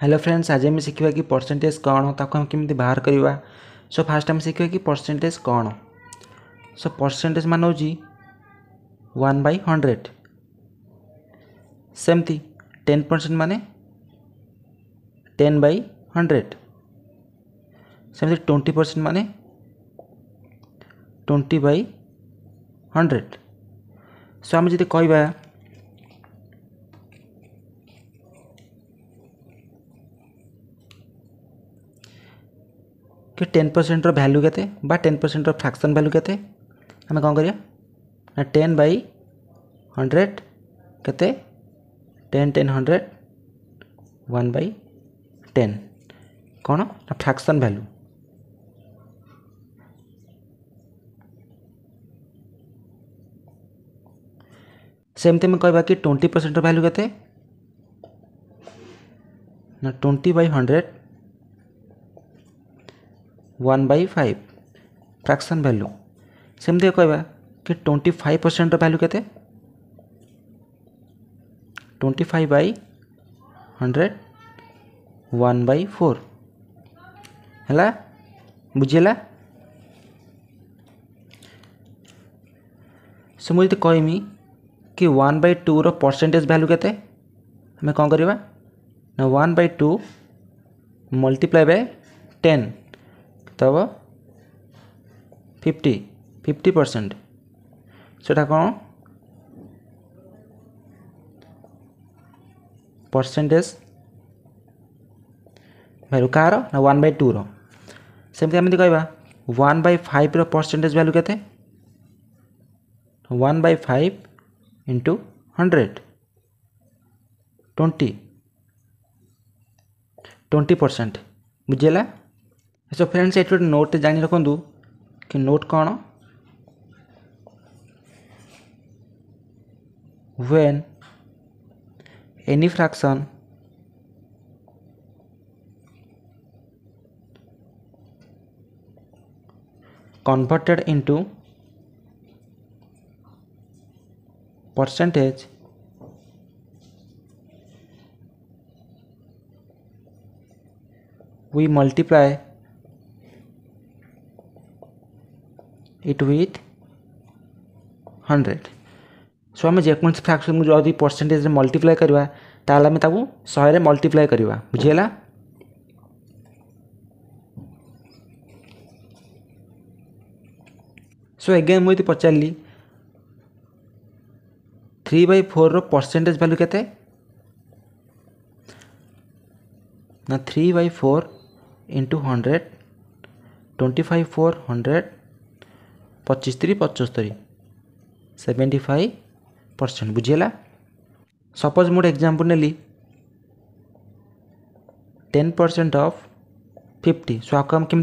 hello friends आज आम शिखा कि परसेंटेज कौन ताको कमी बाहर करवा सो फास्ट आम शिखा कि परसेंटेज कौन सो परसेंटेज मान हूँ वन बै हंड्रेड सेमती टेन परसेंट मान टेन बै हंड्रेड सेमती ट्वेंटी परसेंट मान ट्वेंटी बै हंड्रेड सो आम जी कह कि टेन परसेंटर भैल्यू के टेन परसेंटर फ्राक्शन भैल्यू के आम कौन कर टेन बै हंड्रेड के ten ten hundred one by ten कौन ना फ्राक्शन भैल्यू सेमती आम कह कि ट्वेंटी परसेंट भैल्यू के twenty by hundred one by five fraction value सेम कह कि ट्वेंटी फाइव परसेंट भैल्यू के twenty five by hundred one by four है बुझेगा से मुझे कहमी कि one by two percentage value के कौन करवा one by two multiply by ten तब फिफ्टी फिफ्टी परसेंट सेटा कौन परसेंटेज भैल्यू कह रहा वन बै टू रमती कहान बै फाइव रसेंटेज भैल्यू के one by five into hundred twenty twenty percent बुझेगा अच्छा फ्रेंड्स ये गोटे नोट जान रखु कि नोट कौन when any fraction converted into percentage we multiply it with hundred so आम जेको फ्राक्शन को जदि परसेंटेज मल्टीप्लाई करवा आम ताकू शहे मल्टीप्लाए करवा बुझेगा सो एगे मुझे पचार three by four percentage value के ना three by four into hundred twenty five four hundred पचीस तीर पचस्तरी सेवेन्टी फाइव परसेंट बुझेगा सपोज मुझे एक्जामपल नी ten percent of fifty so आपको आम कम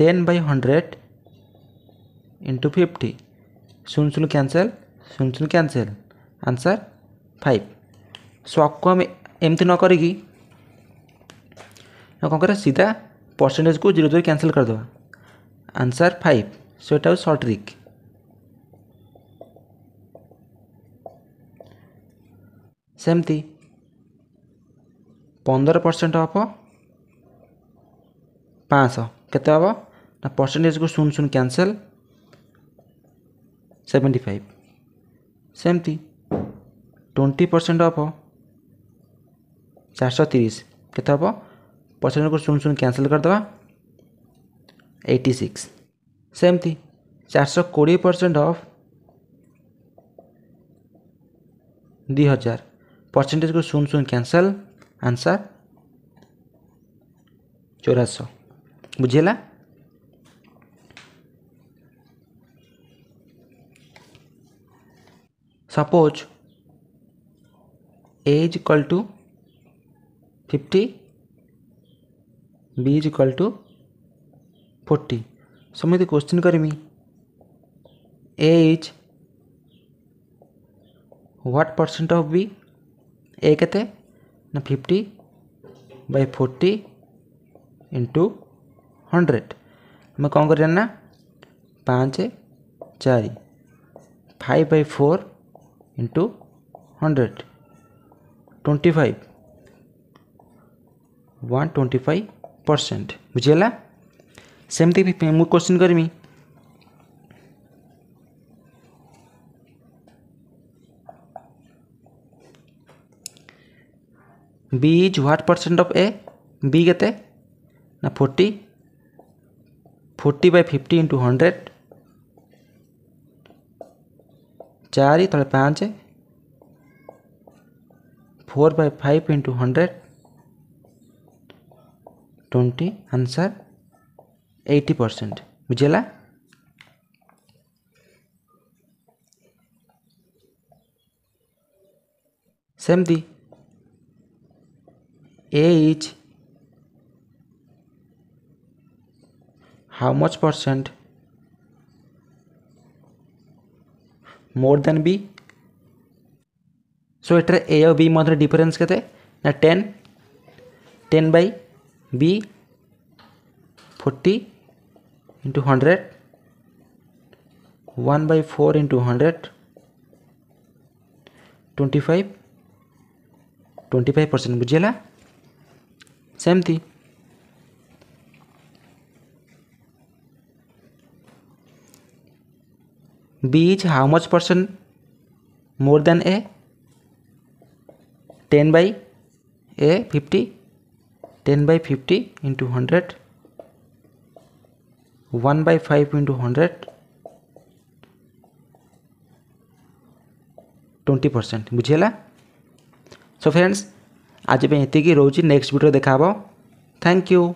ten by hundred into fifty शून शून क्यासल शून शून क्यासल आंसर फाइव सो आपको आम एमती न कौन कर सीधा परसेंटेज को जीरो जीरो क्यासल करदे ଆନ୍ସର୍ ଫାଇଭ୍ ସୋ ଏଇଟା ହେଉଛି ସର୍ଟ୍ରିକ୍ ସେମିତି ପନ୍ଦର ପରସେଣ୍ଟ ହେବ ପାଞ୍ଚଶହ କେତେ ହେବ ନା ପରସେଣ୍ଟେଜ୍କୁ ଶୂନ ଶୂନ କ୍ୟାନସେଲ୍ ସେଭେଣ୍ଟି ଫାଇଭ୍ ସେମିତି ଟ୍ୱେଣ୍ଟି ପରସେଣ୍ଟ ହେବ ଚାରିଶହ ତିରିଶ କେତେ ହେବ ପରସେଣ୍ଟକୁ ଶୂନ ଶୂନ କ୍ୟାନସେଲ୍ କରିଦେବା एटी सिक्स सेमती सौ कोड़े परसेंट अफ दि हजार परसेंटेज को शून शून कैनसल आंसर चौराश बुझेगा suppose A is equal to fifty B is equal to forty समय क्वेश्चन करमी A what percent of B A के fifty by forty into hundred मैं कौन करना पाँच चार five by four into hundred twenty five one twenty five percent बुझेगा सेमती भी मुझे क्वेश्चन करमी B is what percent of A B के ना forty forty by fifty into hundred चार तेज़ पाँच four by five into hundred twenty answer eighty percent बुझेगा सेमती A is how much percent more than B so एटर A और B मध्य डिफरेन्स के ten ten by B forty into hundred one by four into hundred twenty five twenty five percent बुझेगा सेमती B is how much percent more than A ten by A fifty ten by fifty into hundred one by five into hundred twenty percent बुझीगला so friends आज ये रोचे next video देखा thank you